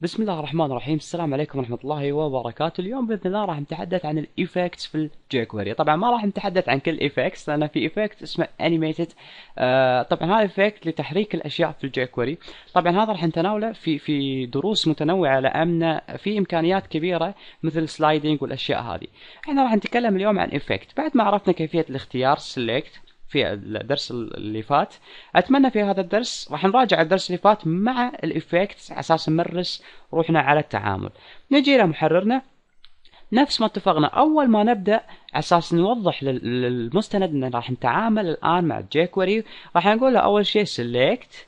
بسم الله الرحمن الرحيم السلام عليكم ورحمة الله وبركاته اليوم بإذن الله راح نتحدث عن الإيفكتس في الجيكوري طبعا ما راح نتحدث عن كل الايفكتس لأن في إفكت اسمه أنيميتد آه طبعا هذا إيفكت لتحريك الأشياء في الجيكوري طبعا هذا راح نتناوله في في دروس متنوعة لأن في إمكانيات كبيرة مثل السلايدنج والأشياء هذه احنا راح نتكلم اليوم عن إيفكت بعد ما عرفنا كيفية الاختيار سيلكت في الدرس اللي فات اتمنى في هذا الدرس راح نراجع الدرس اللي فات مع الايفكت على اساس نمرس روحنا على التعامل نجي الى محررنا نفس ما اتفقنا اول ما نبدا على اساس نوضح للمستند ان راح نتعامل الان مع جيكوري راح نقول له اول شيء سيلكت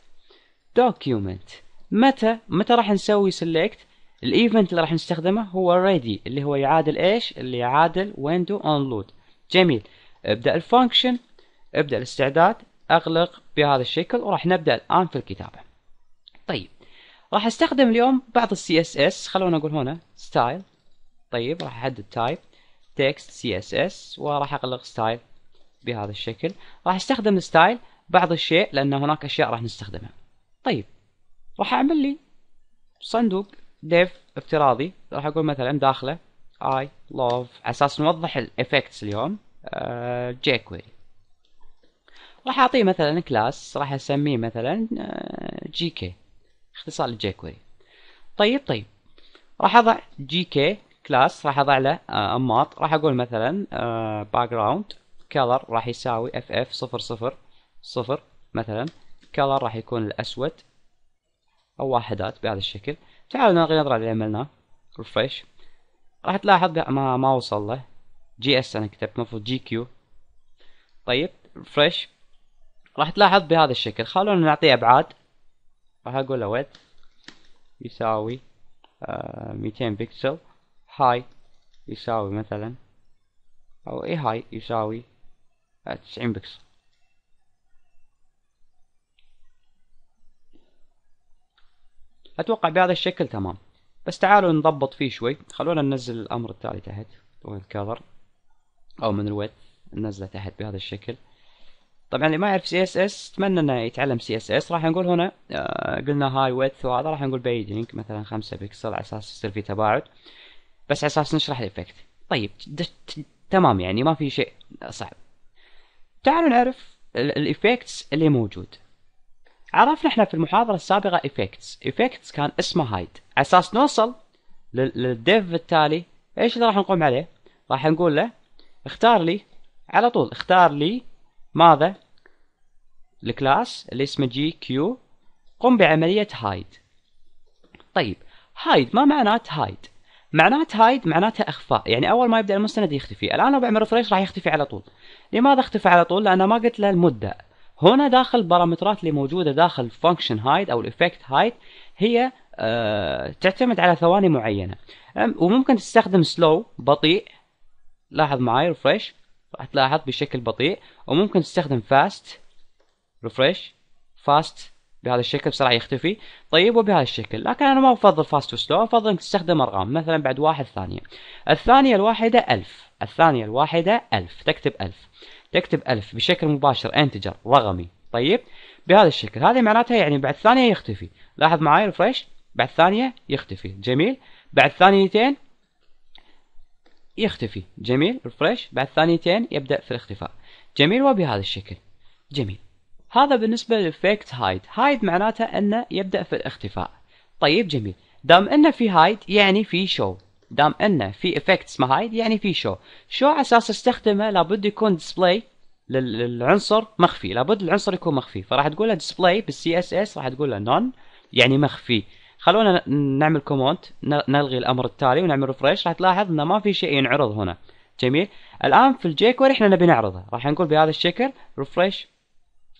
دوكيومنت متى متى راح نسوي سيلكت الايفنت اللي راح نستخدمه هو ريدي اللي هو يعادل ايش اللي يعادل ويندو اون لود جميل ابدا الفانكشن ابدأ الاستعداد أغلق بهذا الشكل وراح نبدأ الآن في الكتابة طيب راح استخدم اليوم بعض السي اس اس خلونا اقول هنا ستايل طيب راح احدد تايب تكست سي اس اس وراح اغلق ستايل بهذا الشكل راح استخدم ستايل بعض الشيء لان هناك اشياء راح نستخدمها طيب راح اعمل لي صندوق ديف افتراضي راح اقول مثلا داخله اي لوف على اساس نوضح الافكتس اليوم جيكويري آه، راح اعطيه مثلا كلاس راح اسميه مثلا آه، جي كي اختصار للجي كويري طيب طيب راح اضع جي كي كلاس راح اضع له آه، انماط راح اقول مثلا باك جراوند كلر راح يساوي اف اف صفر صفر صفر مثلا كلر راح يكون الاسود او واحدات بهذا الشكل تعالوا نلغي نظره اللي عملناه ريفريش راح تلاحظ ما ما وصل له جي اس انا كتبت المفروض جي كيو طيب ريفريش راح تلاحظ بهذا الشكل خلونا نعطيه ابعاد راح اقول له width يساوي 200 آه، بكسل هاي يساوي مثلا او اي هاي يساوي آه، تسعين بكسل اتوقع بهذا الشكل تمام بس تعالوا نضبط فيه شوي خلونا ننزل الامر التالي تحت الكفر او من الويت ننزله تحت بهذا الشكل طبعا اللي ما يعرف سي اس اس اتمنى انه يتعلم سي اس اس راح نقول هنا آه، قلنا هاي ويث وهذا راح نقول بيدنج مثلا خمسة بكسل على اساس يصير في تباعد بس على اساس نشرح الايفكت طيب تمام يعني ما في شيء صعب تعالوا نعرف الايفكتس اللي موجود عرفنا احنا في المحاضرة السابقة ايفكتس ايفكتس كان اسمه هايد على اساس نوصل للديف التالي ايش اللي راح نقوم عليه راح نقول له اختار لي على طول اختار لي ماذا؟ الكلاس اللي اسمه جي كيو قم بعملية هايد طيب هايد ما معنات هايد معنات هايد معناته اخفاء يعني اول ما يبدا المستند يختفي الان لو بعمل ريفريش راح يختفي على طول لماذا اختفى على طول لان ما قلت له المده هنا داخل البارامترات اللي موجوده داخل فانكشن هايد او الافكت هايد هي أه تعتمد على ثواني معينه وممكن تستخدم سلو بطيء لاحظ معاي ريفريش راح تلاحظ بشكل بطيء وممكن تستخدم فاست ريفرش فاست بهذا الشكل بسرعه يختفي طيب وبهذا الشكل لكن انا ما افضل فاست وسلو افضل انك تستخدم ارقام مثلا بعد واحد ثانيه الثانيه الواحده ألف الثانيه الواحده ألف تكتب ألف تكتب ألف بشكل مباشر انتجر رقمي طيب بهذا الشكل هذه معناتها يعني بعد ثانيه يختفي لاحظ معي ريفرش بعد ثانيه يختفي جميل بعد ثانيتين يختفي جميل ريفريش بعد ثانيتين يبدا في الاختفاء جميل وبهذا الشكل جميل هذا بالنسبه للفيكت هايد هايد معناته انه يبدا في الاختفاء طيب جميل دام انه في هايد يعني في شو دام انه في افكت اسمه هايد يعني في شو شو على اساس استخدمه لابد يكون ديسبلاي للعنصر مخفي لابد العنصر يكون مخفي فراح تقول له ديسبلاي بالسي اس اس راح تقول له نون يعني مخفي خلونا نعمل كوموند نلغي الامر التالي ونعمل ريفريش راح تلاحظ انه ما في شيء ينعرض هنا جميل الان في الجيكوري احنا نبي نعرضه راح نقول بهذا الشكل ريفريش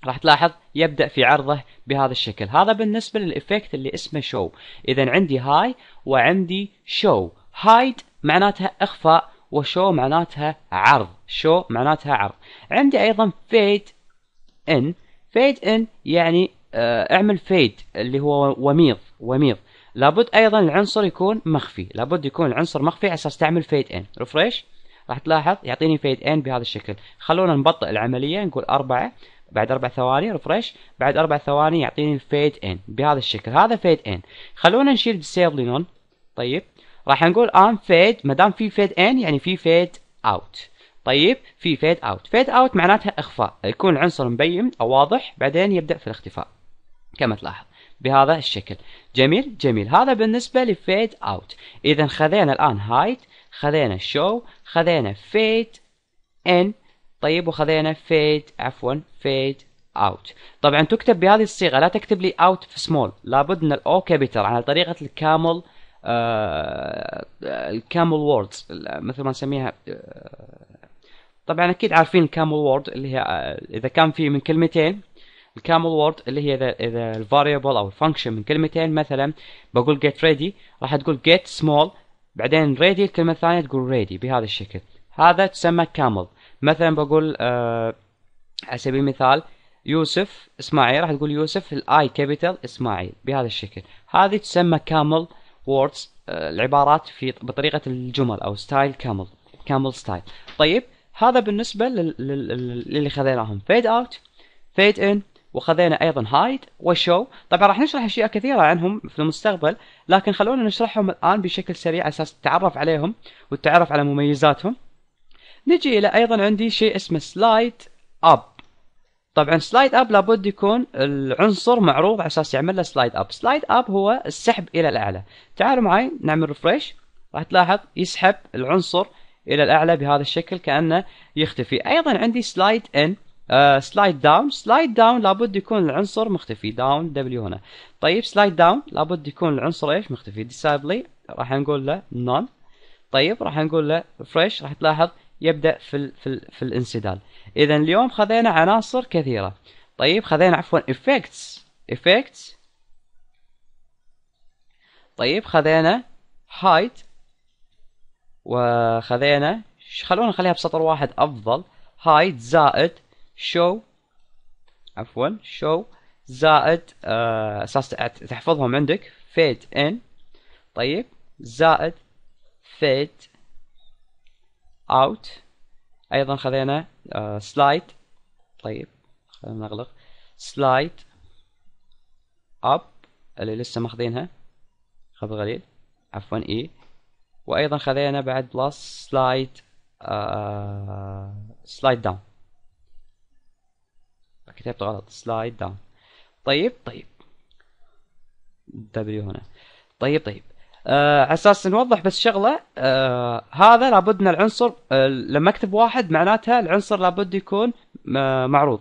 راح تلاحظ يبدا في عرضه بهذا الشكل هذا بالنسبه للايفكت اللي اسمه شو اذا عندي هاي وعندي شو هايد معناتها اخفاء وشو معناتها عرض شو معناتها عرض عندي ايضا فيد ان فيد ان يعني آه، اعمل فيد اللي هو وميض وميض لابد ايضا العنصر يكون مخفي لابد يكون العنصر مخفي على اساس تعمل فيد ان ريفريش راح تلاحظ يعطيني فيد ان بهذا الشكل خلونا نبطئ العمليه نقول أربعة بعد اربع ثواني ريفريش بعد اربع ثواني يعطيني الفيد ان بهذا الشكل هذا فيد ان خلونا نشيل ديسيبل طيب راح نقول ان فيد ما دام في فيد ان يعني في فيد اوت طيب في فيد اوت فيد اوت معناتها اخفاء يكون العنصر مبين او واضح بعدين يبدا في الاختفاء كما تلاحظ بهذا الشكل جميل جميل هذا بالنسبة لفيد اوت اذا خذينا الان هايت خذينا شو خذينا فيد ان طيب وخذينا فيد عفوا فيد اوت طبعا تكتب بهذه الصيغة لا تكتب لي اوت في سمول لابد ان الاو كابيتال على طريقة الكامل آه, آه، الكامل ووردز مثل ما نسميها آه، طبعا اكيد عارفين الكامل وورد اللي هي آه، اذا كان في من كلمتين الكامل وورد اللي هي اذا اذا الفاريبل او الفانكشن من كلمتين مثلا بقول get ready راح تقول get small بعدين ready الكلمه الثانيه تقول ready بهذا الشكل هذا تسمى كامل مثلا بقول آه على سبيل المثال يوسف اسماعيل راح تقول يوسف الاي كابيتال اسماعيل بهذا الشكل هذه تسمى كامل آه، ووردز العبارات في بطريقه الجمل او ستايل كامل كامل ستايل طيب هذا بالنسبه للي خذيناهم فيد اوت فيد ان وخذينا ايضا هايد وشو طبعا راح نشرح اشياء كثيره عنهم في المستقبل لكن خلونا نشرحهم الان بشكل سريع على اساس تتعرف عليهم وتتعرف على مميزاتهم نجي الى ايضا عندي شيء اسمه سلايد اب طبعا سلايد اب لابد يكون العنصر معروض على اساس يعمل له سلايد اب سلايد اب هو السحب الى الاعلى تعالوا معي نعمل ريفريش راح تلاحظ يسحب العنصر الى الاعلى بهذا الشكل كانه يختفي ايضا عندي سلايد ان سلايد داون سلايد داون لابد يكون العنصر مختفي داون دبليو هنا طيب سلايد داون لابد يكون العنصر ايش مختفي ديسابلي راح نقول له نون طيب راح نقول له فريش راح تلاحظ يبدا في الـ في, الـ في الانسدال اذا اليوم خذينا عناصر كثيره طيب خذينا عفوا افكتس افكتس طيب خذينا هايت وخذينا خلونا نخليها بسطر واحد افضل هايت زائد show عفوا show زائد آه، اساس آه تحفظهم عندك fade in طيب زائد fade out ايضا خذينا آه slide طيب خلينا نغلق slide up اللي لسه ماخذينها خذ غليل عفوا اي e. وايضا خذينا بعد بلس سلايد سلايد داون كتبت غلط سلايد داون طيب طيب دبليو هنا طيب طيب آه على اساس نوضح بس شغله آه هذا لابد ان العنصر آه لما اكتب واحد معناتها العنصر لابد يكون آه معروض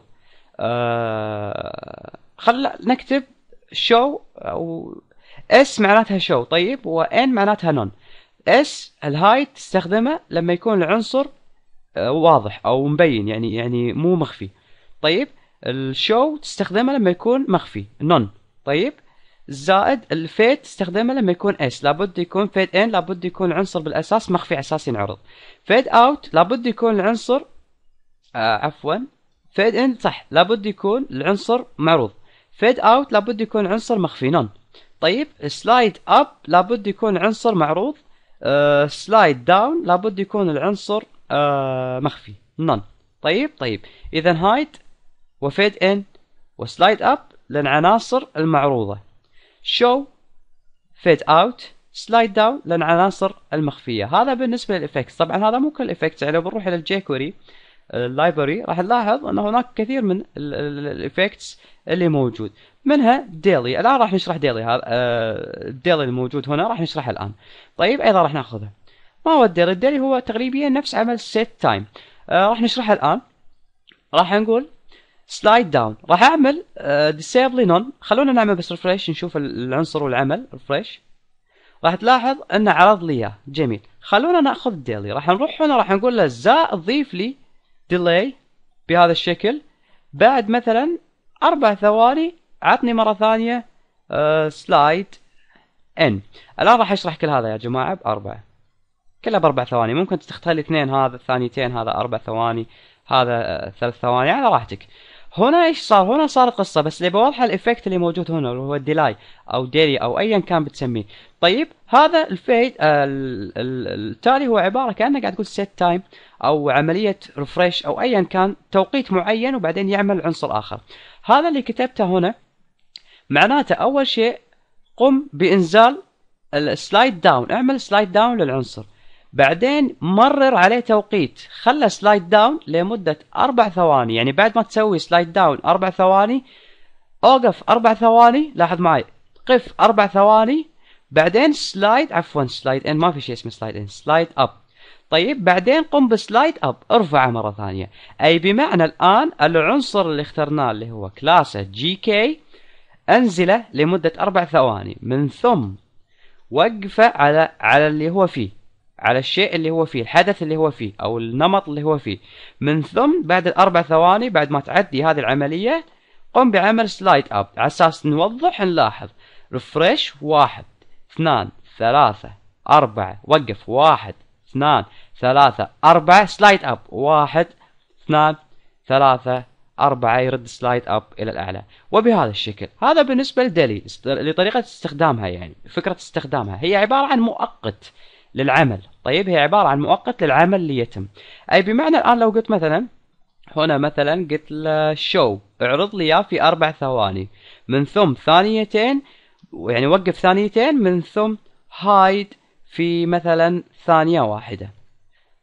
آه خل نكتب شو او اس معناتها شو طيب وان معناتها نون اس الهايت تستخدمه لما يكون العنصر آه واضح او مبين يعني يعني مو مخفي طيب الشو تستخدمه لما يكون مخفي نون طيب زائد الفيت تستخدمه لما يكون اس لابد يكون فيت ان لابد يكون العنصر بالاساس مخفي على اساس ينعرض فيت اوت لابد يكون العنصر آه عفوا فيد ان صح لابد يكون العنصر معروض فيت اوت لابد يكون عنصر مخفي نون طيب سلايد اب لابد يكون عنصر معروض آه، سلايد داون لابد يكون العنصر آه مخفي نون طيب طيب اذا هايت وفيد ان وسلايد اب للعناصر المعروضة شو فيد اوت سلايد داون للعناصر المخفية هذا بالنسبة للافكت طبعا هذا مو كل افكت يعني لو بنروح إلى الجيكوري اللايبرري راح نلاحظ أن هناك كثير من الإفكتس اللي موجود منها ديلي الآن راح نشرح ديلي هذا آه، الديلي الموجود هنا راح نشرحه الآن طيب أيضا راح ناخذه ما هو الديلي الديلي هو تقريبا نفس عمل سيت تايم آه، راح نشرحه الآن راح نقول سلايد داون راح اعمل ديسيبلي آه, نون خلونا نعمل بس ريفريش نشوف العنصر والعمل ريفريش راح تلاحظ انه عرض لي اياه جميل خلونا ناخذ ديلي راح نروح هنا راح نقول له زا ضيف لي ديلي بهذا الشكل بعد مثلا اربع ثواني عطني مره ثانيه سلايد آه, ان الان راح اشرح كل هذا يا جماعه باربعه كلها باربع ثواني ممكن تختار اثنين هذا الثانيتين هذا اربع ثواني هذا آه, ثلاث ثواني على راحتك هنا ايش صار هنا صارت قصه بس اللي بوضح الافكت اللي موجود هنا اللي هو الديلاي او ديلي او ايا كان بتسميه طيب هذا الفيد التالي هو عباره كأنك قاعد تقول سيت تايم او عمليه ريفريش او ايا كان توقيت معين وبعدين يعمل عنصر اخر هذا اللي كتبته هنا معناته اول شيء قم بانزال السلايد داون اعمل سلايد داون للعنصر بعدين مرر عليه توقيت خلى سلايد داون لمدة أربع ثواني يعني بعد ما تسوي سلايد داون أربع ثواني أوقف أربع ثواني لاحظ معي قف أربع ثواني بعدين سلايد عفوا سلايد ان ما في شيء اسمه سلايد ان سلايد اب طيب بعدين قم بسلايد اب ارفعه مره ثانيه اي بمعنى الان العنصر اللي اخترناه اللي هو كلاسه جي كي انزله لمده اربع ثواني من ثم وقفه على على اللي هو فيه على الشيء اللي هو فيه الحدث اللي هو فيه او النمط اللي هو فيه من ثم بعد الاربع ثواني بعد ما تعدي هذه العمليه قم بعمل سلايد اب على اساس نوضح نلاحظ ريفرش واحد اثنان ثلاثة أربعة وقف واحد اثنان ثلاثة أربعة سلايد أب واحد اثنان ثلاثة أربعة يرد سلايد أب إلى الأعلى وبهذا الشكل هذا بالنسبة لدلي لطريقة استخدامها يعني فكرة استخدامها هي عبارة عن مؤقت للعمل طيب هي عبارة عن مؤقت للعمل ليتم أي بمعنى الآن لو قلت مثلا هنا مثلا قلت له شو اعرض لي اياه في أربع ثواني من ثم ثانيتين يعني وقف ثانيتين من ثم هايد في مثلا ثانية واحدة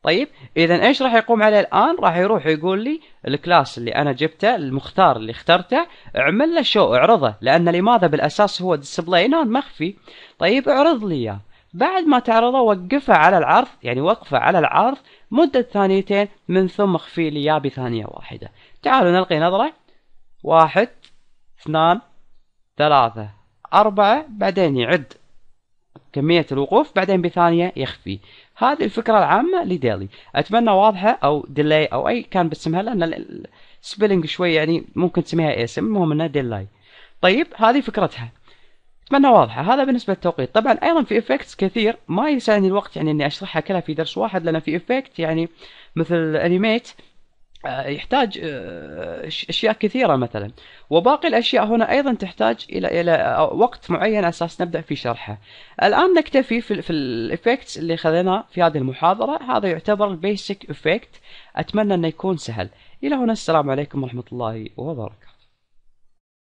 طيب اذا ايش راح يقوم عليه الان راح يروح يقول لي الكلاس اللي انا جبته المختار اللي اخترته اعمل له شو اعرضه لان لماذا بالاساس هو ديسبلاي نون مخفي طيب اعرض لي اياه بعد ما تعرضه وقفه على العرض يعني وقفه على العرض مدة ثانيتين من ثم اخفي اياه بثانية واحدة تعالوا نلقي نظرة واحد اثنان ثلاثة أربعة بعدين يعد كمية الوقوف بعدين بثانية يخفي هذه الفكرة العامة لديلي أتمنى واضحة أو ديلي أو أي كان باسمها لأن السبيلنج شوي يعني ممكن تسميها اسم المهم انها ديلي طيب هذه فكرتها اتمنى واضحه هذا بالنسبه للتوقيت طبعا ايضا في افكتس كثير ما يسعني الوقت يعني اني اشرحها كلها في درس واحد لان في افكت يعني مثل انيميت آه، يحتاج آه، اشياء كثيره مثلا وباقي الاشياء هنا ايضا تحتاج الى الى آه، وقت معين اساس نبدا في شرحها الان نكتفي في, في الافكتس اللي خذيناه في هذه المحاضره هذا يعتبر البيسك افكت اتمنى انه يكون سهل الى هنا السلام عليكم ورحمه الله وبركاته